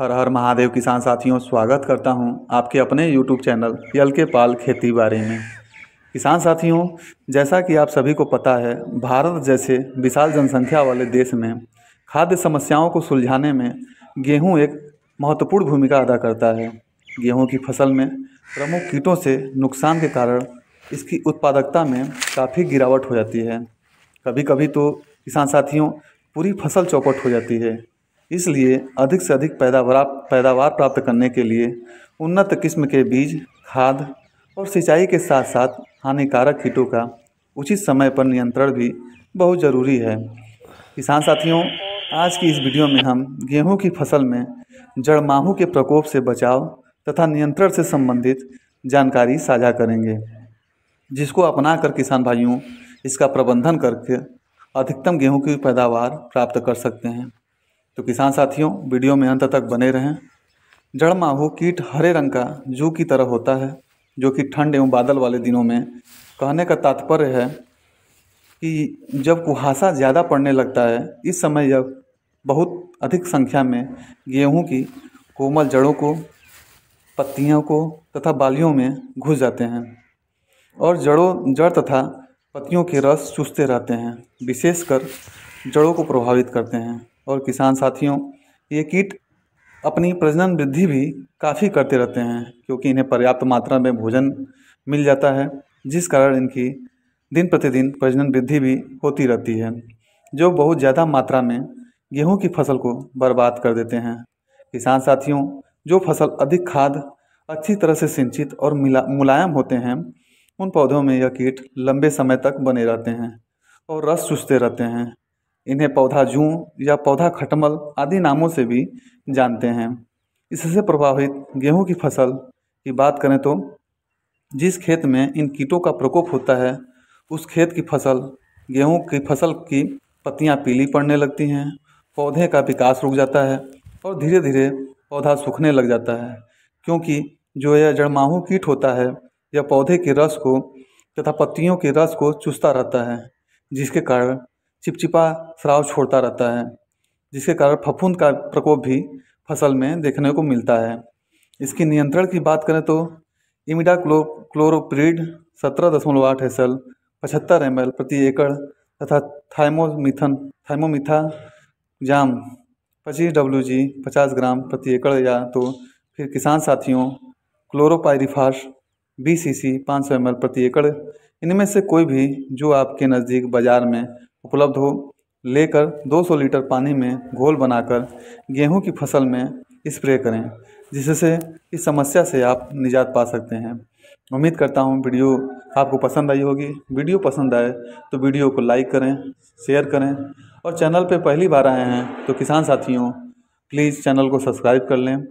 हर हर महादेव किसान साथियों स्वागत करता हूं आपके अपने यूट्यूब चैनल यल के पाल खेती बारे में किसान साथियों जैसा कि आप सभी को पता है भारत जैसे विशाल जनसंख्या वाले देश में खाद्य समस्याओं को सुलझाने में गेहूं एक महत्वपूर्ण भूमिका अदा करता है गेहूं की फसल में प्रमुख कीटों से नुकसान के कारण इसकी उत्पादकता में काफ़ी गिरावट हो जाती है कभी कभी तो किसान साथियों पूरी फसल चौपट हो जाती है इसलिए अधिक से अधिक पैदावार पैदावार प्राप्त करने के लिए उन्नत किस्म के बीज खाद और सिंचाई के साथ साथ हानिकारक कीटों का उचित समय पर नियंत्रण भी बहुत ज़रूरी है किसान साथियों आज की इस वीडियो में हम गेहूं की फसल में जड़माहू के प्रकोप से बचाव तथा नियंत्रण से संबंधित जानकारी साझा करेंगे जिसको अपना कर किसान भाइयों इसका प्रबंधन करके अधिकतम गेहूं की पैदावार प्राप्त कर सकते हैं तो किसान साथियों वीडियो में अंत तक बने रहें जड़ माहू कीट हरे रंग का जू की तरह होता है जो कि ठंड एवं बादल वाले दिनों में कहने का तात्पर्य है कि जब कुहासा ज़्यादा पड़ने लगता है इस समय जब बहुत अधिक संख्या में गेहूं की कोमल जड़ों को पत्तियों को तथा बालियों में घुस जाते हैं और जड़ों जड़ तथा पत्तियों के रस चूसते रहते हैं विशेषकर जड़ों को प्रभावित करते हैं और किसान साथियों ये कीट अपनी प्रजनन वृद्धि भी काफ़ी करते रहते हैं क्योंकि इन्हें पर्याप्त मात्रा में भोजन मिल जाता है जिस कारण इनकी दिन प्रतिदिन प्रजनन वृद्धि भी होती रहती है जो बहुत ज़्यादा मात्रा में गेहूं की फसल को बर्बाद कर देते हैं किसान साथियों जो फसल अधिक खाद अच्छी तरह से सिंचित और मिला मुलायम होते हैं उन पौधों में यह कीट लंबे समय तक बने रहते हैं और रस चूसते रहते हैं इन्हें पौधा जू या पौधा खटमल आदि नामों से भी जानते हैं इससे प्रभावित गेहूं की फसल की बात करें तो जिस खेत में इन कीटों का प्रकोप होता है उस खेत की फसल गेहूं की फसल की पत्तियां पीली पड़ने लगती हैं पौधे का विकास रुक जाता है और धीरे धीरे पौधा सूखने लग जाता है क्योंकि जो यह जड़माहू कीट होता है यह पौधे के रस को तथा पत्तियों के रस को चूसता रहता है जिसके कारण चिपचिपा स्राव छोड़ता रहता है जिसके कारण फफूंद का प्रकोप भी फसल में देखने को मिलता है इसकी नियंत्रण की बात करें तो इमिडा क्लो क्लोरोप्रीड सत्रह दशमलव आठ एस एल पचहत्तर एम प्रति एकड़ तथा थाइमोमिथन थाइमोमिथा जाम पच्चीस डब्ल्यू जी पचास ग्राम प्रति एकड़ या तो फिर किसान साथियों क्लोरोपायरिफास बी सी सी पाँच सौ एम प्रति एकड़ इनमें से कोई भी जो आपके नज़दीक बाज़ार में उपलब्ध हो लेकर 200 लीटर पानी में घोल बनाकर गेहूं की फसल में स्प्रे करें जिससे इस समस्या से आप निजात पा सकते हैं उम्मीद करता हूं वीडियो आपको पसंद आई होगी वीडियो पसंद आए तो वीडियो को लाइक करें शेयर करें और चैनल पर पहली बार आए हैं तो किसान साथियों प्लीज़ चैनल को सब्सक्राइब कर लें